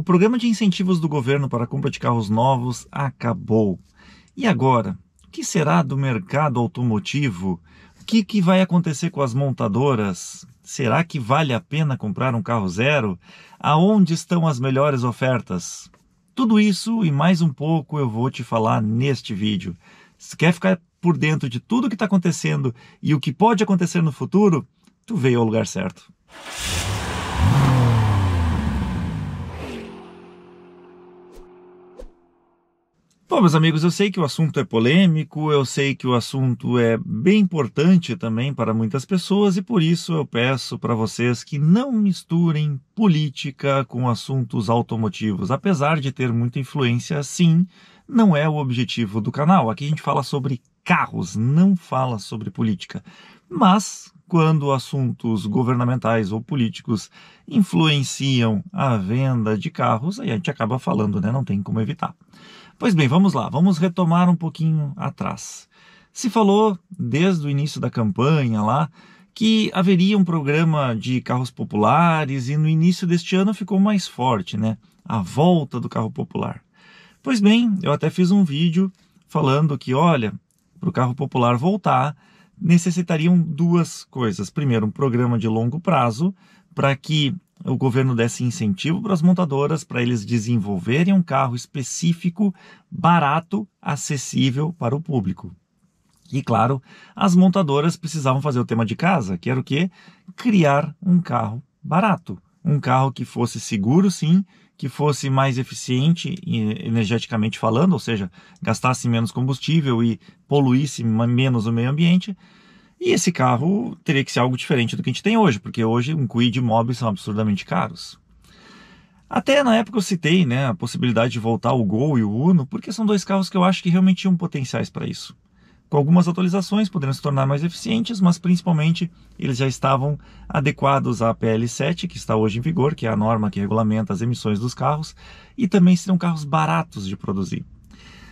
O programa de incentivos do governo para a compra de carros novos acabou. E agora? O que será do mercado automotivo? O que, que vai acontecer com as montadoras? Será que vale a pena comprar um carro zero? Aonde estão as melhores ofertas? Tudo isso e mais um pouco eu vou te falar neste vídeo. Se quer ficar por dentro de tudo o que está acontecendo e o que pode acontecer no futuro, tu veio ao lugar certo. Bom, meus amigos, eu sei que o assunto é polêmico, eu sei que o assunto é bem importante também para muitas pessoas e por isso eu peço para vocês que não misturem política com assuntos automotivos. Apesar de ter muita influência, sim, não é o objetivo do canal. Aqui a gente fala sobre carros, não fala sobre política. Mas quando assuntos governamentais ou políticos influenciam a venda de carros, aí a gente acaba falando, né? Não tem como evitar. Pois bem, vamos lá, vamos retomar um pouquinho atrás. Se falou desde o início da campanha lá que haveria um programa de carros populares e no início deste ano ficou mais forte, né? A volta do carro popular. Pois bem, eu até fiz um vídeo falando que, olha, para o carro popular voltar, necessitariam duas coisas. Primeiro, um programa de longo prazo para que o governo desse incentivo para as montadoras para eles desenvolverem um carro específico, barato, acessível para o público. E claro, as montadoras precisavam fazer o tema de casa, que era o quê? Criar um carro barato, um carro que fosse seguro, sim, que fosse mais eficiente energeticamente falando, ou seja, gastasse menos combustível e poluísse menos o meio ambiente, e esse carro teria que ser algo diferente do que a gente tem hoje, porque hoje um Kwid e Mobi são absurdamente caros. Até na época eu citei né, a possibilidade de voltar o Gol e o Uno, porque são dois carros que eu acho que realmente tinham potenciais para isso. Com algumas atualizações poderiam se tornar mais eficientes, mas principalmente eles já estavam adequados à PL7, que está hoje em vigor, que é a norma que regulamenta as emissões dos carros, e também seriam carros baratos de produzir.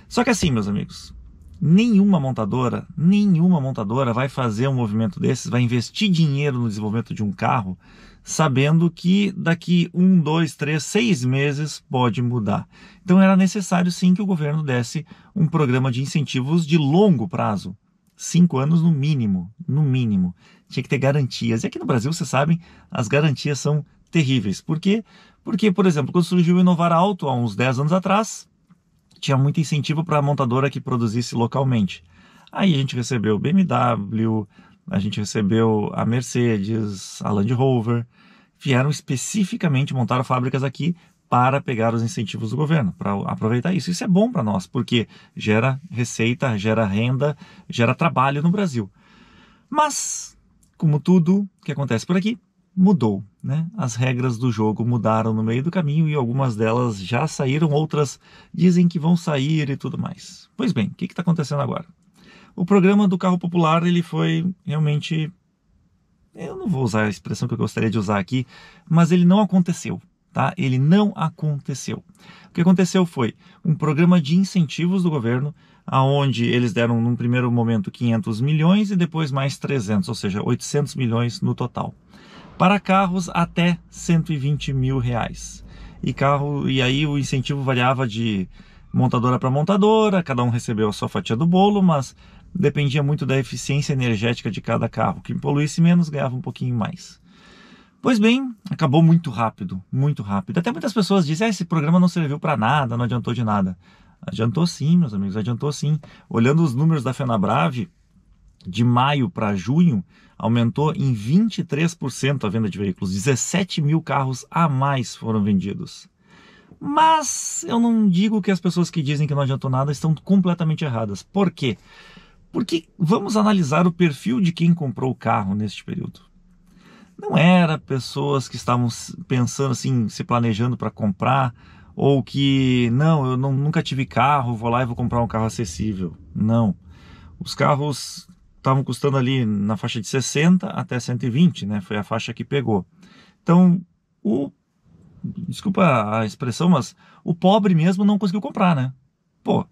Só que assim, meus amigos, Nenhuma montadora, nenhuma montadora vai fazer um movimento desses, vai investir dinheiro no desenvolvimento de um carro, sabendo que daqui um, dois, três, seis meses pode mudar. Então era necessário sim que o governo desse um programa de incentivos de longo prazo. Cinco anos no mínimo, no mínimo. Tinha que ter garantias. E aqui no Brasil, vocês sabem, as garantias são terríveis. Por quê? Porque, por exemplo, quando surgiu o Inovar Alto há uns 10 anos atrás, tinha muito incentivo para a montadora que produzisse localmente. Aí a gente recebeu BMW, a gente recebeu a Mercedes, a Land Rover, vieram especificamente montar fábricas aqui para pegar os incentivos do governo, para aproveitar isso. Isso é bom para nós, porque gera receita, gera renda, gera trabalho no Brasil. Mas, como tudo que acontece por aqui, mudou. Né? As regras do jogo mudaram no meio do caminho e algumas delas já saíram, outras dizem que vão sair e tudo mais. Pois bem, o que está acontecendo agora? O programa do carro popular ele foi realmente. Eu não vou usar a expressão que eu gostaria de usar aqui, mas ele não aconteceu. Tá? Ele não aconteceu. O que aconteceu foi um programa de incentivos do governo, aonde eles deram num primeiro momento 500 milhões e depois mais 300, ou seja, 800 milhões no total para carros até 120 mil reais. E, carro, e aí o incentivo variava de montadora para montadora, cada um recebeu a sua fatia do bolo, mas dependia muito da eficiência energética de cada carro. Quem poluísse menos ganhava um pouquinho mais. Pois bem, acabou muito rápido, muito rápido. Até muitas pessoas dizem: ah, esse programa não serviu para nada, não adiantou de nada. Adiantou sim, meus amigos, adiantou sim. Olhando os números da Fenabrave, de maio para junho, aumentou em 23% a venda de veículos. 17 mil carros a mais foram vendidos. Mas eu não digo que as pessoas que dizem que não adiantou nada estão completamente erradas. Por quê? Porque vamos analisar o perfil de quem comprou o carro neste período. Não era pessoas que estavam pensando assim, se planejando para comprar, ou que, não, eu não, nunca tive carro, vou lá e vou comprar um carro acessível. Não. Os carros estavam custando ali na faixa de 60 até 120, né? Foi a faixa que pegou. Então, o desculpa a expressão, mas o pobre mesmo não conseguiu comprar, né? Pô,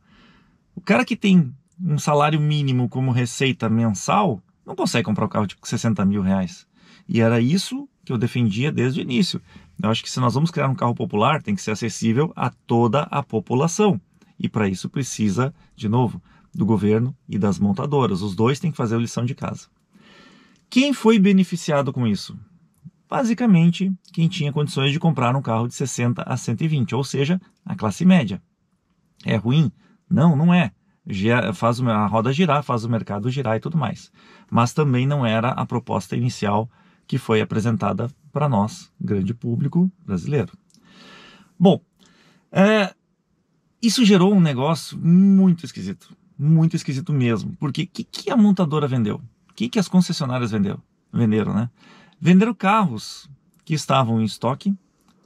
o cara que tem um salário mínimo como receita mensal não consegue comprar um carro de 60 mil reais. E era isso que eu defendia desde o início. Eu acho que se nós vamos criar um carro popular, tem que ser acessível a toda a população. E para isso precisa, de novo, do governo e das montadoras. Os dois têm que fazer a lição de casa. Quem foi beneficiado com isso? Basicamente, quem tinha condições de comprar um carro de 60 a 120, ou seja, a classe média. É ruim? Não, não é. Faz a roda girar, faz o mercado girar e tudo mais. Mas também não era a proposta inicial que foi apresentada para nós, grande público brasileiro. Bom, é, isso gerou um negócio muito esquisito muito esquisito mesmo. Porque o que, que, a montadora vendeu? O que, que as concessionárias vendeu? venderam, né? Venderam carros que estavam em estoque,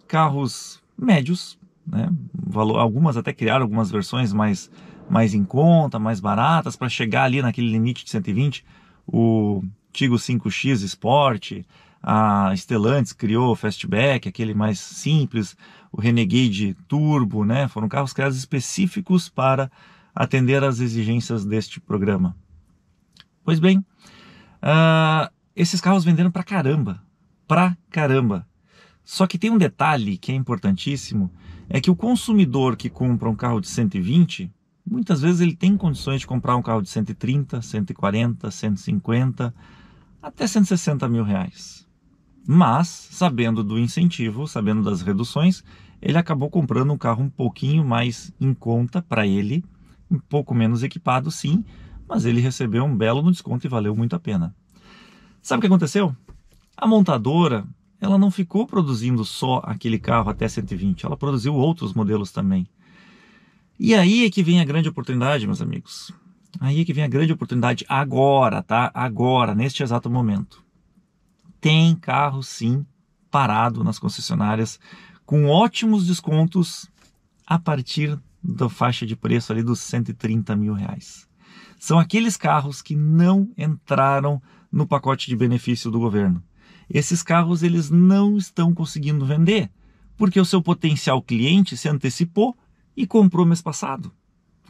carros médios, né? Valor, algumas até criaram algumas versões mais, mais em conta, mais baratas, para chegar ali naquele limite de 120. O Tigo 5X Sport, a Stellantis criou o Fastback, aquele mais simples, o Renegade Turbo, né? Foram carros criados específicos para atender às exigências deste programa. Pois bem, uh, esses carros venderam pra caramba, pra caramba. Só que tem um detalhe que é importantíssimo, é que o consumidor que compra um carro de 120, muitas vezes ele tem condições de comprar um carro de 130, 140, 150, até 160 mil reais. Mas, sabendo do incentivo, sabendo das reduções, ele acabou comprando um carro um pouquinho mais em conta para ele, um pouco menos equipado sim, mas ele recebeu um belo no desconto e valeu muito a pena. Sabe o que aconteceu? A montadora, ela não ficou produzindo só aquele carro até 120, ela produziu outros modelos também. E aí é que vem a grande oportunidade, meus amigos. Aí é que vem a grande oportunidade agora, tá? Agora, neste exato momento. Tem carro sim parado nas concessionárias com ótimos descontos a partir da faixa de preço ali dos 130 mil reais. São aqueles carros que não entraram no pacote de benefício do governo. Esses carros eles não estão conseguindo vender, porque o seu potencial cliente se antecipou e comprou mês passado.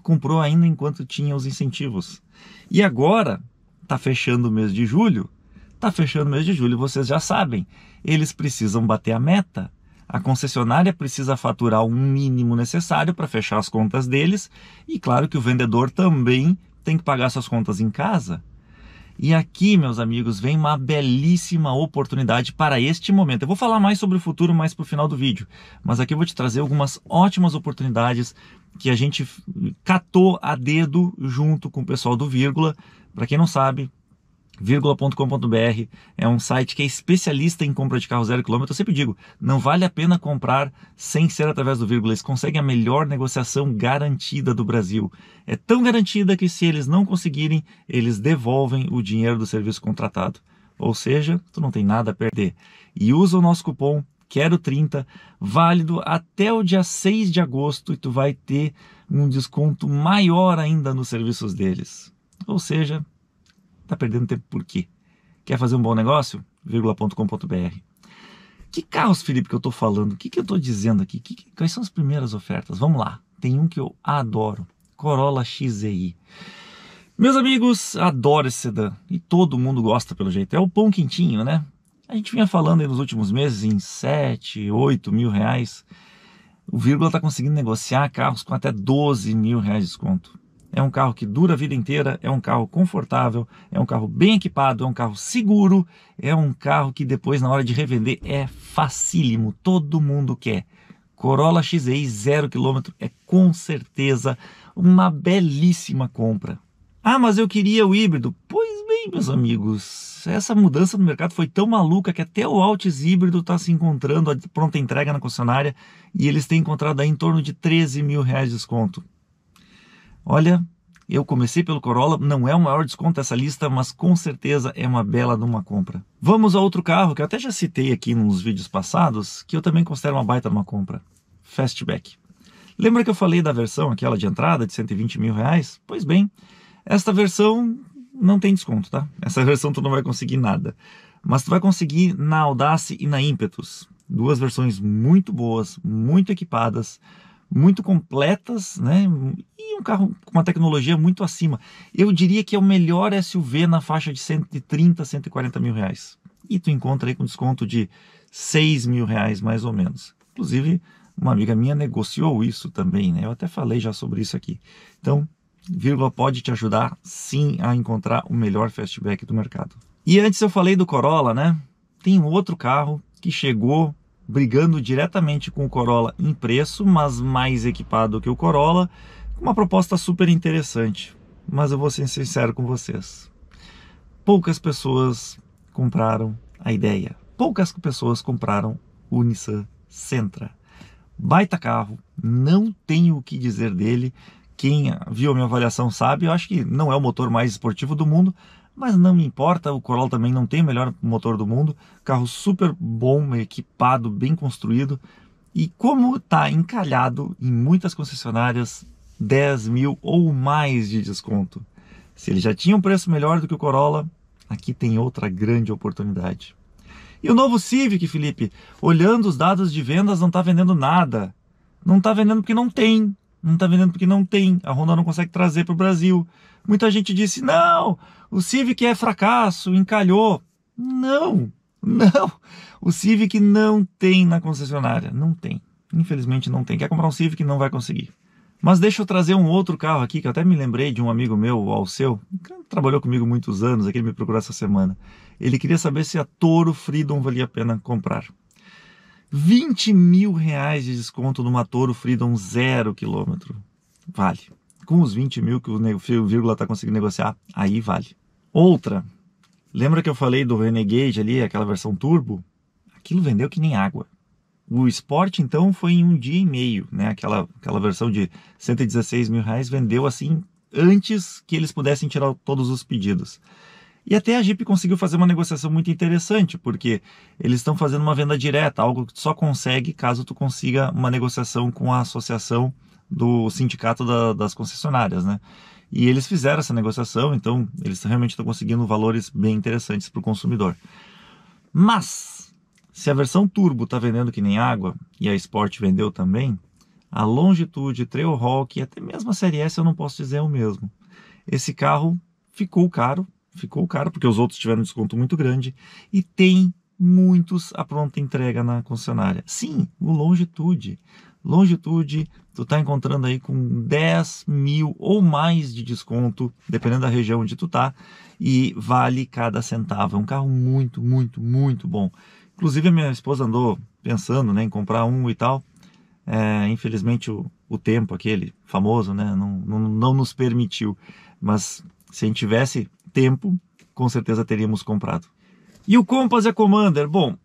Comprou ainda enquanto tinha os incentivos. E agora está fechando o mês de julho. Está fechando o mês de julho, vocês já sabem. Eles precisam bater a meta a concessionária precisa faturar um mínimo necessário para fechar as contas deles e claro que o vendedor também tem que pagar suas contas em casa. E aqui, meus amigos, vem uma belíssima oportunidade para este momento. Eu vou falar mais sobre o futuro mais para o final do vídeo, mas aqui eu vou te trazer algumas ótimas oportunidades que a gente catou a dedo junto com o pessoal do Vírgula. Para quem não sabe, vírgula.com.br é um site que é especialista em compra de carro zero quilômetro. Eu sempre digo, não vale a pena comprar sem ser através do vírgula. Eles conseguem a melhor negociação garantida do Brasil. É tão garantida que se eles não conseguirem, eles devolvem o dinheiro do serviço contratado. Ou seja, tu não tem nada a perder. E usa o nosso cupom Quero 30, válido até o dia 6 de agosto e tu vai ter um desconto maior ainda nos serviços deles. Ou seja, Tá perdendo tempo por quê? Quer fazer um bom negócio? .com.br Que carros, Felipe, que eu tô falando? O que, que eu tô dizendo aqui? Que, que, quais são as primeiras ofertas? Vamos lá. Tem um que eu adoro: Corolla XEI. Meus amigos, adoro esse sedã e todo mundo gosta pelo jeito. É o pão quentinho, né? A gente vinha falando nos últimos meses em 7, 8 mil reais. O Vírgula tá conseguindo negociar carros com até 12 mil reais de desconto é um carro que dura a vida inteira, é um carro confortável, é um carro bem equipado, é um carro seguro, é um carro que depois na hora de revender é facílimo, todo mundo quer. Corolla XEI 0 km é com certeza uma belíssima compra. Ah, mas eu queria o híbrido. Pois bem, meus amigos, essa mudança no mercado foi tão maluca que até o Altis híbrido está se encontrando a pronta entrega na concessionária e eles têm encontrado aí em torno de 13 mil reais de desconto. Olha, eu comecei pelo Corolla, não é o maior desconto essa lista, mas com certeza é uma bela de uma compra. Vamos a outro carro que eu até já citei aqui nos vídeos passados, que eu também considero uma baita de uma compra, Fastback. Lembra que eu falei da versão aquela de entrada de 120 mil reais? Pois bem, esta versão não tem desconto, tá? Essa versão tu não vai conseguir nada, mas tu vai conseguir na Audace e na Impetus, duas versões muito boas, muito equipadas, muito completas, né? E um carro com uma tecnologia muito acima. Eu diria que é o melhor SUV na faixa de 130, 140 mil reais. E tu encontra aí com desconto de 6 mil reais, mais ou menos. Inclusive, uma amiga minha negociou isso também, né? Eu até falei já sobre isso aqui. Então, vírgula pode te ajudar sim a encontrar o melhor fastback do mercado. E antes eu falei do Corolla, né? Tem outro carro que chegou brigando diretamente com o Corolla em preço, mas mais equipado que o Corolla, uma proposta super interessante. Mas eu vou ser sincero com vocês. Poucas pessoas compraram a ideia. Poucas pessoas compraram o Nissan Sentra. Baita carro, não tenho o que dizer dele. Quem viu a minha avaliação sabe, eu acho que não é o motor mais esportivo do mundo, mas não me importa, o Corolla também não tem o melhor motor do mundo, carro super bom, equipado, bem construído, e como está encalhado em muitas concessionárias, 10 mil ou mais de desconto. Se ele já tinha um preço melhor do que o Corolla, aqui tem outra grande oportunidade. E o novo Civic, Felipe, olhando os dados de vendas, não está vendendo nada. Não está vendendo porque não tem. Não está vendendo porque não tem, a Honda não consegue trazer para o Brasil. Muita gente disse: não, o Civic é fracasso, encalhou. Não, não. O Civic não tem na concessionária, não tem. Infelizmente não tem. Quer comprar um Civic não vai conseguir. Mas deixa eu trazer um outro carro aqui que eu até me lembrei de um amigo meu, o Alceu, que trabalhou comigo muitos anos, aqui ele me procurou essa semana. Ele queria saber se a Toro Freedom valia a pena comprar. 20 mil reais de desconto numa Toro Freedom zero quilômetro. Vale. Com os 20 mil que o vírgula está conseguindo negociar, aí vale. Outra. Lembra que eu falei do Renegade ali, aquela versão turbo? Aquilo vendeu que nem água. O Sport, então, foi em um dia e meio, né? Aquela, aquela versão de 116 mil reais vendeu assim antes que eles pudessem tirar todos os pedidos. E até a Jeep conseguiu fazer uma negociação muito interessante, porque eles estão fazendo uma venda direta, algo que tu só consegue caso tu consiga uma negociação com a associação do sindicato da, das concessionárias, né? E eles fizeram essa negociação, então eles realmente estão conseguindo valores bem interessantes para o consumidor. Mas, se a versão turbo está vendendo que nem água, e a Sport vendeu também, a Longitude, Trailhawk e até mesmo a Série S eu não posso dizer o mesmo. Esse carro ficou caro, ficou caro porque os outros tiveram um desconto muito grande e tem muitos a pronta entrega na concessionária. Sim, o Longitude. Longitude, tu tá encontrando aí com 10 mil ou mais de desconto, dependendo da região onde tu tá, e vale cada centavo. É um carro muito, muito, muito bom. Inclusive, a minha esposa andou pensando né, em comprar um e tal. É, infelizmente, o, o tempo aquele famoso né, não, não, não nos permitiu. Mas se a gente tivesse tempo, com certeza teríamos comprado. E o Compass e a Commander? Bom,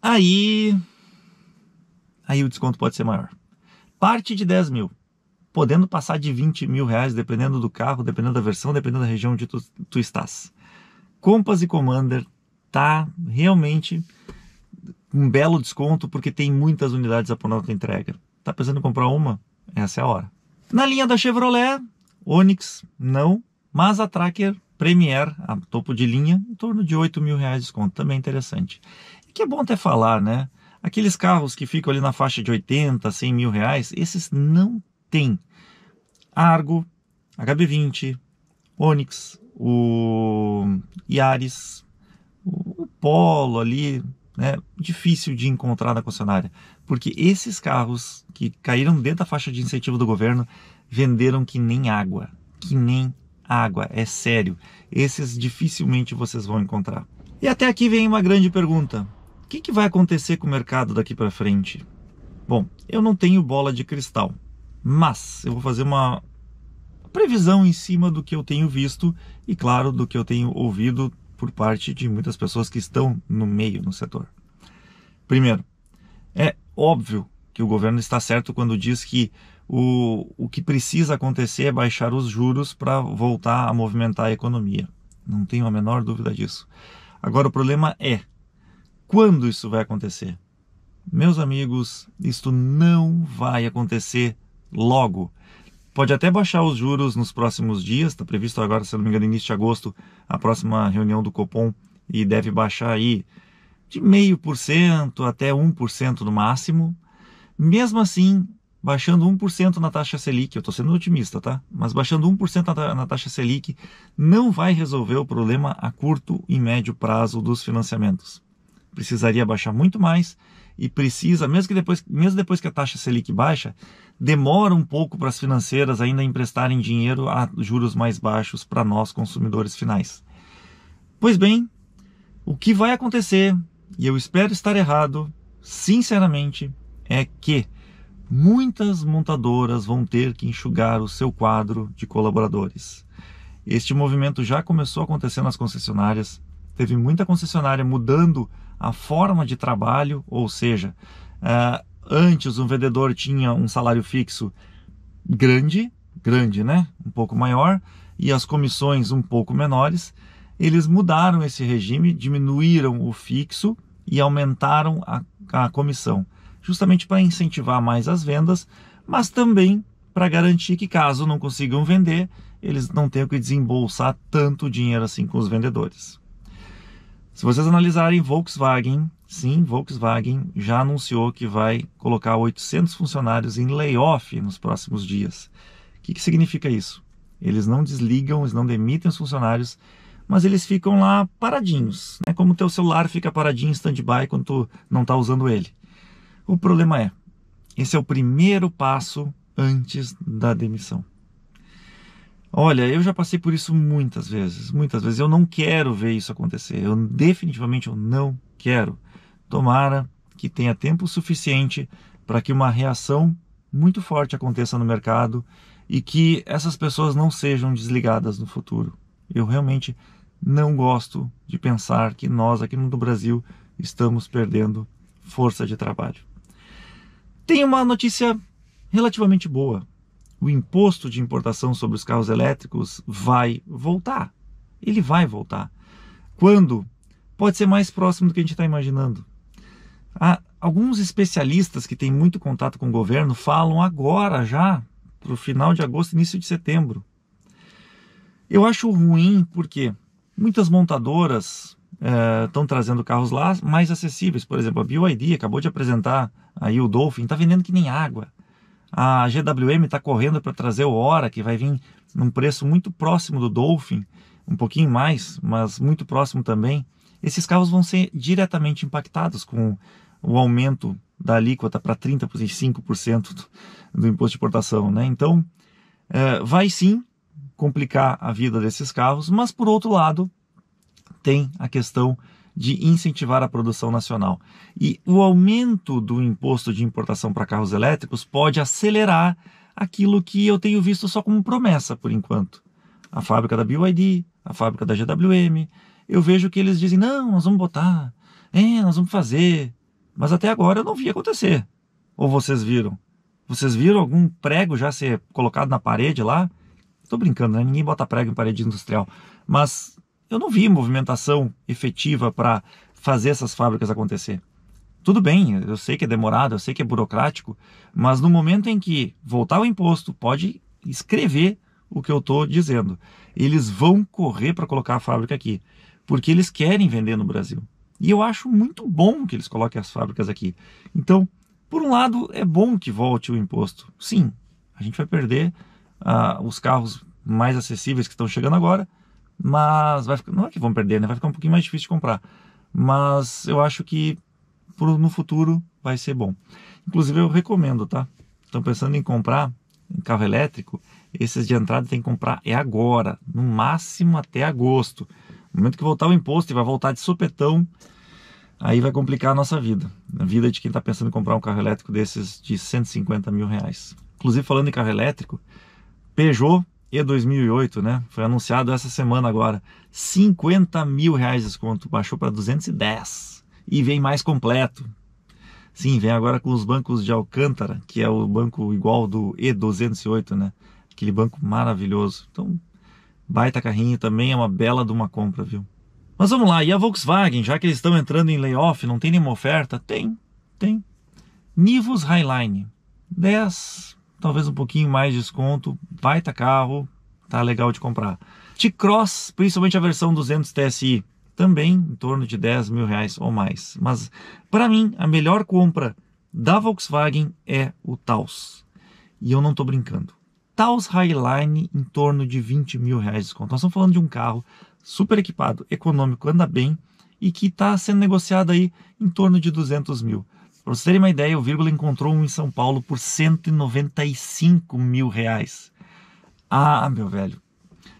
aí. Aí o desconto pode ser maior. Parte de 10 mil, podendo passar de 20 mil reais, dependendo do carro, dependendo da versão, dependendo da região onde tu, tu estás. Compass e Commander tá realmente um belo desconto porque tem muitas unidades a pronta entrega. Tá pensando em comprar uma? Essa é a hora. Na linha da Chevrolet, Onix não, mas a Tracker Premier, a topo de linha, em torno de 8 mil reais de desconto, também interessante. E que é bom até falar, né? Aqueles carros que ficam ali na faixa de 80, 100 mil reais, esses não tem. Argo, HB20, Onix, o Yaris, o Polo ali, né? Difícil de encontrar na concessionária, porque esses carros que caíram dentro da faixa de incentivo do governo venderam que nem água, que nem água, é sério. Esses dificilmente vocês vão encontrar. E até aqui vem uma grande pergunta: o que, que vai acontecer com o mercado daqui para frente? Bom, eu não tenho bola de cristal, mas eu vou fazer uma previsão em cima do que eu tenho visto e, claro, do que eu tenho ouvido por parte de muitas pessoas que estão no meio, no setor. Primeiro, é óbvio que o governo está certo quando diz que o, o que precisa acontecer é baixar os juros para voltar a movimentar a economia. Não tenho a menor dúvida disso. Agora, o problema é quando isso vai acontecer? Meus amigos, isto não vai acontecer logo. Pode até baixar os juros nos próximos dias, está previsto agora, se não me engano, início de agosto, a próxima reunião do Copom e deve baixar aí de meio por cento até 1% no máximo. Mesmo assim, baixando 1% na taxa Selic, eu estou sendo otimista, tá? Mas baixando 1% na taxa Selic não vai resolver o problema a curto e médio prazo dos financiamentos. Precisaria baixar muito mais e precisa, mesmo que depois, mesmo depois que a taxa Selic baixa, demora um pouco para as financeiras ainda emprestarem dinheiro a juros mais baixos para nós consumidores finais. Pois bem, o que vai acontecer, e eu espero estar errado, sinceramente, é que muitas montadoras vão ter que enxugar o seu quadro de colaboradores. Este movimento já começou a acontecer nas concessionárias, teve muita concessionária mudando a forma de trabalho, ou seja, eh, antes um vendedor tinha um salário fixo grande, grande, né? Um pouco maior, e as comissões um pouco menores. Eles mudaram esse regime, diminuíram o fixo e aumentaram a, a comissão justamente para incentivar mais as vendas, mas também para garantir que caso não consigam vender, eles não tenham que desembolsar tanto dinheiro assim com os vendedores. Se vocês analisarem Volkswagen, sim, Volkswagen já anunciou que vai colocar 800 funcionários em layoff nos próximos dias. O que, que significa isso? Eles não desligam, eles não demitem os funcionários, mas eles ficam lá paradinhos, né? Como o teu celular fica paradinho em stand-by quando tu não está usando ele. O problema é, esse é o primeiro passo antes da demissão. Olha, eu já passei por isso muitas vezes, muitas vezes. Eu não quero ver isso acontecer. Eu definitivamente eu não quero. Tomara que tenha tempo suficiente para que uma reação muito forte aconteça no mercado e que essas pessoas não sejam desligadas no futuro. Eu realmente não gosto de pensar que nós aqui no Brasil estamos perdendo força de trabalho. Tem uma notícia relativamente boa. O imposto de importação sobre os carros elétricos vai voltar. Ele vai voltar. Quando? Pode ser mais próximo do que a gente está imaginando. Há ah, alguns especialistas que têm muito contato com o governo falam agora já, para o final de agosto, início de setembro. Eu acho ruim porque muitas montadoras estão eh, é, trazendo carros lá mais acessíveis. Por exemplo, a BYD acabou de apresentar aí o Dolphin, está vendendo que nem água. A GWM está correndo para trazer o Hora, que vai vir num preço muito próximo do Dolphin, um pouquinho mais, mas muito próximo também. Esses carros vão ser diretamente impactados com o aumento da alíquota para 35% do imposto de importação. Né? Então, é, vai sim complicar a vida desses carros, mas por outro lado, tem a questão de incentivar a produção nacional. E o aumento do imposto de importação para carros elétricos pode acelerar aquilo que eu tenho visto só como promessa por enquanto. A fábrica da BYD, a fábrica da GWM, eu vejo que eles dizem: não, nós vamos botar, é, nós vamos fazer. Mas até agora eu não vi acontecer. Ou vocês viram? Vocês viram algum prego já ser colocado na parede lá? Estou brincando, né? Ninguém bota prego em parede industrial. Mas eu não vi movimentação efetiva para fazer essas fábricas acontecer. Tudo bem, eu sei que é demorado, eu sei que é burocrático, mas no momento em que voltar o imposto, pode escrever o que eu estou dizendo. Eles vão correr para colocar a fábrica aqui, porque eles querem vender no Brasil. E eu acho muito bom que eles coloquem as fábricas aqui. Então, por um lado, é bom que volte o imposto. Sim, a gente vai perder uh, os carros mais acessíveis que estão chegando agora, mas vai ficar, não é que vão perder, né? Vai ficar um pouquinho mais difícil de comprar, mas eu acho que pro, no futuro vai ser bom. Inclusive eu recomendo, tá? Estão pensando em comprar um carro elétrico, esses de entrada tem que comprar é agora, no máximo até agosto. No momento que voltar o imposto e vai voltar de supetão, aí vai complicar a nossa vida, a vida de quem está pensando em comprar um carro elétrico desses de 150 mil reais. Inclusive falando em carro elétrico, Peugeot e 2008, é né? Foi anunciado essa semana agora. 50 mil reais de desconto, baixou para 210 e vem mais completo. Sim, vem agora com os bancos de Alcântara, que é o banco igual do E208, né? Aquele banco maravilhoso. Então, baita carrinho também é uma bela de uma compra, viu? Mas vamos lá, e a Volkswagen, já que eles estão entrando em layoff, não tem nenhuma oferta? Tem, tem. Nivus Highline, 10 talvez um pouquinho mais de desconto, baita carro, tá legal de comprar. T-Cross, principalmente a versão 200 TSI, também em torno de 10 mil reais ou mais. Mas para mim, a melhor compra da Volkswagen é o Taos. E eu não estou brincando. Taos Highline em torno de 20 mil reais de desconto. Nós estamos falando de um carro super equipado, econômico, anda bem e que está sendo negociado aí em torno de 200 mil. Para vocês terem uma ideia, o Vírgula encontrou um em São Paulo por 195 mil reais. Ah, meu velho,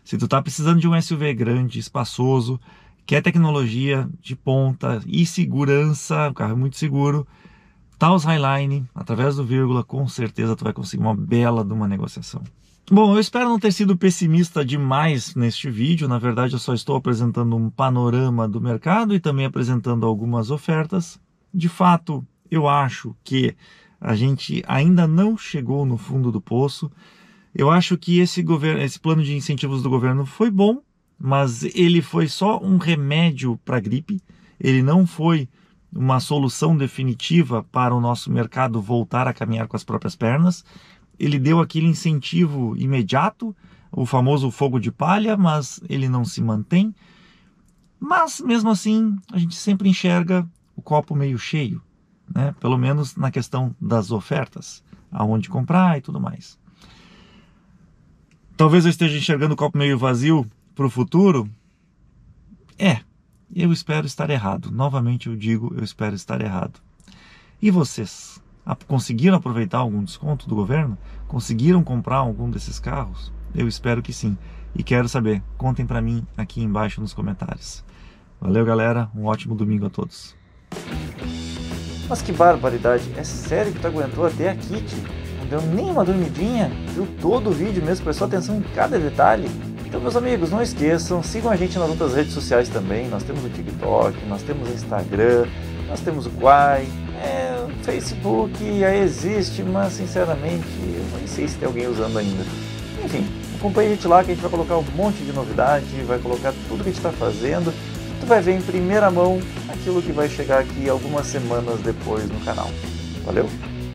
se tu tá precisando de um SUV grande, espaçoso, quer tecnologia de ponta e segurança, o carro é muito seguro, Taos tá Highline, através do Vírgula, com certeza tu vai conseguir uma bela de uma negociação. Bom, eu espero não ter sido pessimista demais neste vídeo. Na verdade, eu só estou apresentando um panorama do mercado e também apresentando algumas ofertas. De fato, eu acho que a gente ainda não chegou no fundo do poço. Eu acho que esse governo, esse plano de incentivos do governo foi bom, mas ele foi só um remédio para a gripe. Ele não foi uma solução definitiva para o nosso mercado voltar a caminhar com as próprias pernas. Ele deu aquele incentivo imediato, o famoso fogo de palha, mas ele não se mantém. Mas mesmo assim, a gente sempre enxerga o copo meio cheio né? pelo menos na questão das ofertas, aonde comprar e tudo mais. Talvez eu esteja enxergando o copo meio vazio para o futuro. É, eu espero estar errado. Novamente eu digo, eu espero estar errado. E vocês? Conseguiram aproveitar algum desconto do governo? Conseguiram comprar algum desses carros? Eu espero que sim. E quero saber. Contem para mim aqui embaixo nos comentários. Valeu, galera. Um ótimo domingo a todos. Mas que barbaridade, é sério que tu aguentou até aqui, tio? Não deu nem uma dormidinha? Viu todo o vídeo mesmo, prestou atenção em cada detalhe? Então, meus amigos, não esqueçam, sigam a gente nas outras redes sociais também. Nós temos o TikTok, nós temos o Instagram, nós temos o Quai, é, o Facebook aí existe, mas sinceramente eu nem sei se tem alguém usando ainda. Enfim, acompanhe a gente lá que a gente vai colocar um monte de novidade, vai colocar tudo que a gente está fazendo. Tu vai ver em primeira mão aquilo que vai chegar aqui algumas semanas depois no canal. Valeu!